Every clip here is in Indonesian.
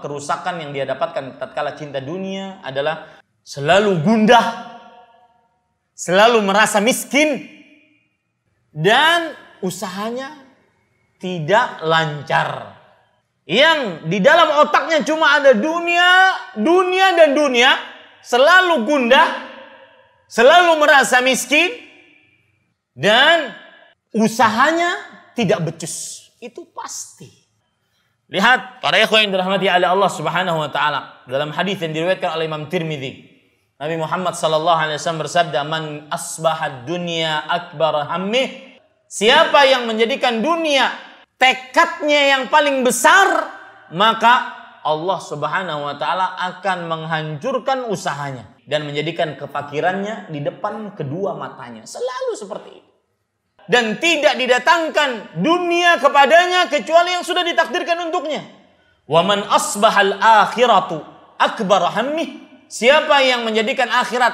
kerusakan yang dia dapatkan tatkala cinta dunia adalah selalu gundah, selalu merasa miskin, dan usahanya tidak lancar. Yang di dalam otaknya cuma ada dunia, dunia dan dunia, selalu gundah, selalu merasa miskin, dan usahanya tidak becus. Itu pasti. Lihat para ikhwan yang dirahmati oleh Allah Subhanahu wa taala dalam hadis yang diriwayatkan oleh Imam Tirmidzi. Nabi Muhammad sallallahu alaihi wasallam bersabda, "Man asbaha dunya akbar hammi." Siapa yang menjadikan dunia tekadnya yang paling besar, maka Allah Subhanahu wa taala akan menghancurkan usahanya dan menjadikan kefakirannya di depan kedua matanya. Selalu seperti itu dan tidak didatangkan dunia kepadanya kecuali yang sudah ditakdirkan untuknya. Waman asbahal akhiratu akbar hammih. Siapa yang menjadikan akhirat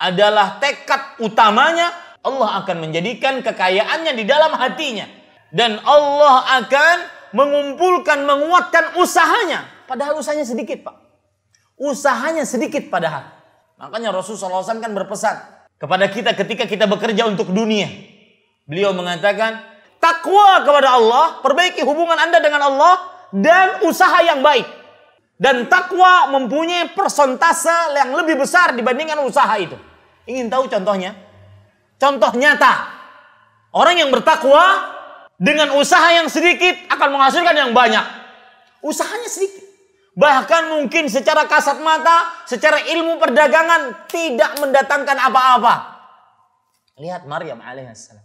adalah tekad utamanya, Allah akan menjadikan kekayaannya di dalam hatinya dan Allah akan mengumpulkan menguatkan usahanya. Padahal usahanya sedikit, Pak. Usahanya sedikit padahal. Makanya Rasulullah SAW kan berpesan kepada kita ketika kita bekerja untuk dunia Beliau mengatakan, takwa kepada Allah, perbaiki hubungan Anda dengan Allah dan usaha yang baik. Dan takwa mempunyai persentase yang lebih besar dibandingkan usaha itu. Ingin tahu contohnya? Contoh nyata. Orang yang bertakwa dengan usaha yang sedikit akan menghasilkan yang banyak. Usahanya sedikit. Bahkan mungkin secara kasat mata, secara ilmu perdagangan tidak mendatangkan apa-apa. Lihat Maryam alaihissalam.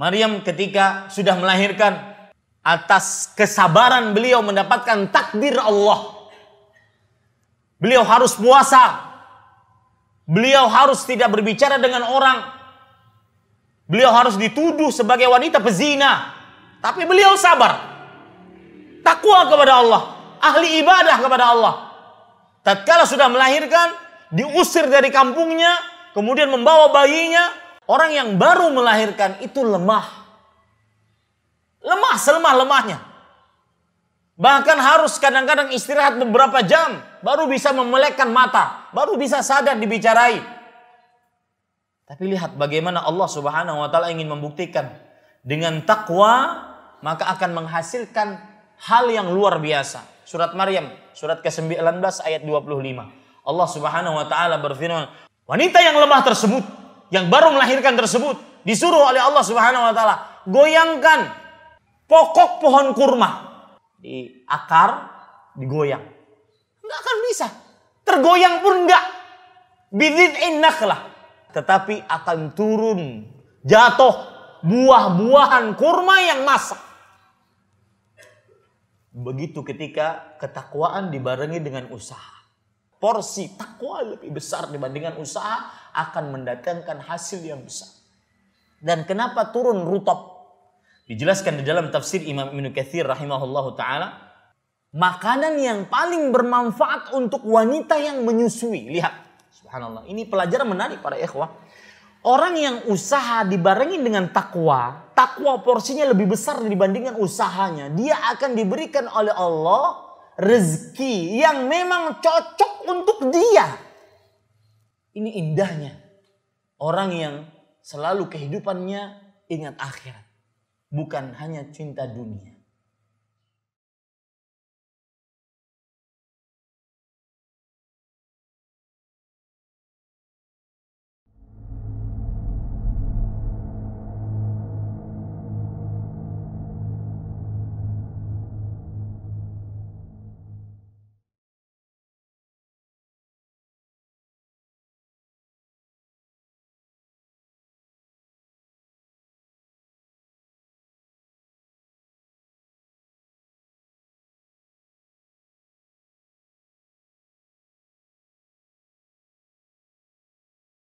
Maryam ketika sudah melahirkan atas kesabaran beliau mendapatkan takdir Allah. Beliau harus puasa. Beliau harus tidak berbicara dengan orang. Beliau harus dituduh sebagai wanita pezina. Tapi beliau sabar. Takwa kepada Allah. Ahli ibadah kepada Allah. Tatkala sudah melahirkan, diusir dari kampungnya, kemudian membawa bayinya, Orang yang baru melahirkan itu lemah. Lemah selemah-lemahnya. Bahkan harus kadang-kadang istirahat beberapa jam. Baru bisa memelekkan mata. Baru bisa sadar dibicarai. Tapi lihat bagaimana Allah subhanahu wa ta'ala ingin membuktikan. Dengan takwa maka akan menghasilkan hal yang luar biasa. Surat Maryam, surat ke-19 ayat 25. Allah subhanahu wa ta'ala berfirman. Wanita yang lemah tersebut yang baru melahirkan tersebut disuruh oleh Allah Subhanahu wa taala goyangkan pokok pohon kurma di akar digoyang. nggak akan bisa. Tergoyang pun enggak. enak lah Tetapi akan turun jatuh buah-buahan kurma yang masak. Begitu ketika ketakwaan dibarengi dengan usaha porsi takwa lebih besar dibandingkan usaha akan mendatangkan hasil yang besar. Dan kenapa turun rutab? Dijelaskan di dalam tafsir Imam Ibnu Katsir rahimahullahu taala, makanan yang paling bermanfaat untuk wanita yang menyusui. Lihat, subhanallah. Ini pelajaran menarik para ikhwah. Orang yang usaha dibarengin dengan takwa, takwa porsinya lebih besar dibandingkan usahanya. Dia akan diberikan oleh Allah rezeki yang memang cocok untuk dia. Ini indahnya. Orang yang selalu kehidupannya ingat akhirat. Bukan hanya cinta dunia.